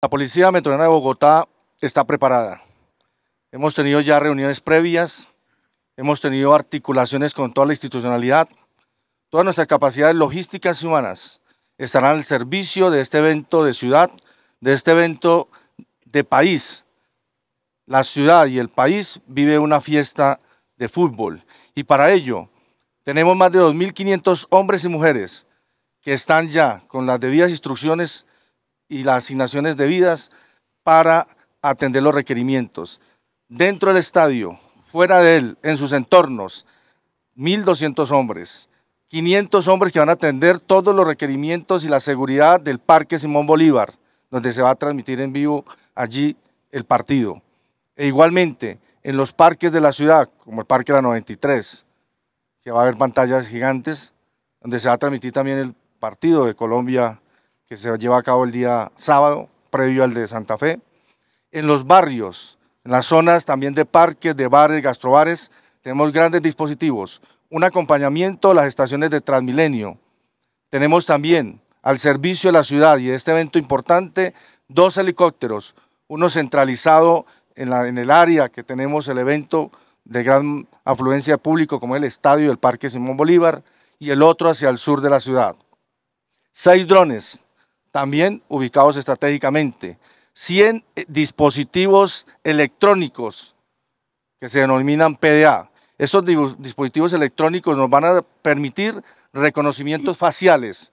La Policía Metropolitana de Bogotá está preparada. Hemos tenido ya reuniones previas, hemos tenido articulaciones con toda la institucionalidad. Todas nuestras capacidades logísticas y humanas estarán al servicio de este evento de ciudad, de este evento de país. La ciudad y el país vive una fiesta de fútbol y para ello tenemos más de 2.500 hombres y mujeres que están ya con las debidas instrucciones y las asignaciones debidas para atender los requerimientos. Dentro del estadio, fuera de él, en sus entornos, 1.200 hombres, 500 hombres que van a atender todos los requerimientos y la seguridad del Parque Simón Bolívar, donde se va a transmitir en vivo allí el partido. E igualmente, en los parques de la ciudad, como el Parque La 93, que va a haber pantallas gigantes, donde se va a transmitir también el partido de Colombia que se lleva a cabo el día sábado, previo al de Santa Fe. En los barrios, en las zonas también de parques, de bares, gastrobares, tenemos grandes dispositivos. Un acompañamiento a las estaciones de Transmilenio. Tenemos también al servicio de la ciudad y de este evento importante dos helicópteros, uno centralizado en, la, en el área que tenemos el evento de gran afluencia público como el estadio del Parque Simón Bolívar y el otro hacia el sur de la ciudad. Seis drones también ubicados estratégicamente. 100 eh, dispositivos electrónicos que se denominan PDA. Estos dispositivos electrónicos nos van a permitir reconocimientos faciales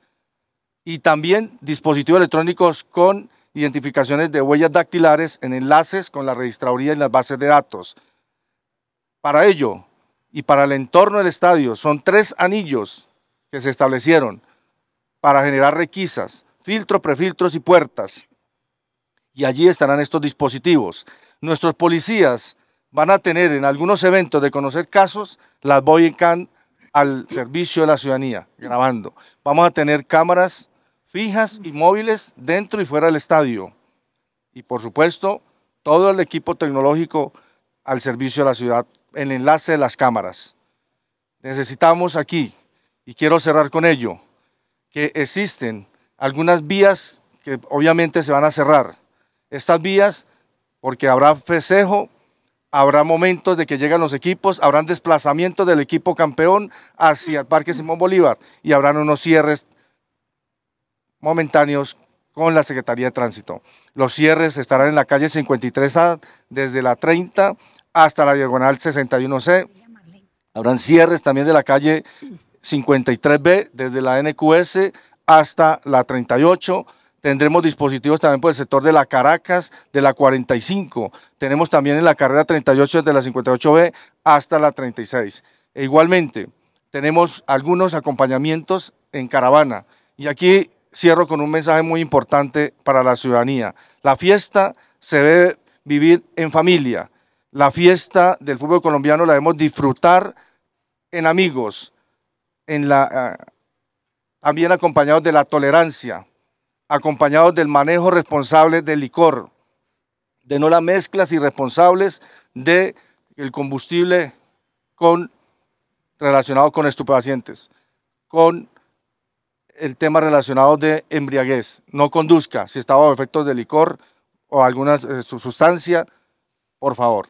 y también dispositivos electrónicos con identificaciones de huellas dactilares en enlaces con la registraduría y las bases de datos. Para ello y para el entorno del estadio son tres anillos que se establecieron para generar requisas, filtro, prefiltros y puertas. Y allí estarán estos dispositivos. Nuestros policías van a tener en algunos eventos de conocer casos las Boycan al servicio de la ciudadanía, grabando. Vamos a tener cámaras fijas y móviles dentro y fuera del estadio. Y por supuesto, todo el equipo tecnológico al servicio de la ciudad, el enlace de las cámaras. Necesitamos aquí, y quiero cerrar con ello, que existen algunas vías que obviamente se van a cerrar. Estas vías, porque habrá festejo, habrá momentos de que llegan los equipos, habrán desplazamiento del equipo campeón hacia el Parque Simón Bolívar y habrán unos cierres momentáneos con la Secretaría de Tránsito. Los cierres estarán en la calle 53A desde la 30 hasta la diagonal 61C. Habrán cierres también de la calle 53B desde la NQS hasta la 38. Tendremos dispositivos también por el sector de la Caracas, de la 45. Tenemos también en la carrera 38 desde la 58B hasta la 36. E igualmente, tenemos algunos acompañamientos en caravana. Y aquí cierro con un mensaje muy importante para la ciudadanía. La fiesta se debe vivir en familia. La fiesta del fútbol colombiano la debemos disfrutar en amigos, en la ah, también acompañados de la tolerancia, acompañados del manejo responsable del licor, de no las mezclas irresponsables de el combustible con, relacionado con estupefacientes, con el tema relacionado de embriaguez. No conduzca si está bajo efectos de licor o alguna eh, sustancia, por favor.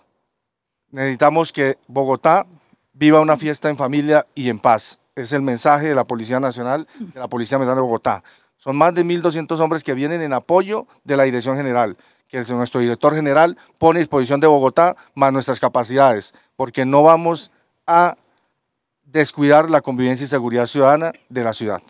Necesitamos que Bogotá viva una fiesta en familia y en paz es el mensaje de la Policía Nacional, de la Policía metropolitana de Bogotá. Son más de 1.200 hombres que vienen en apoyo de la Dirección General, que nuestro director general pone a disposición de Bogotá más nuestras capacidades, porque no vamos a descuidar la convivencia y seguridad ciudadana de la ciudad.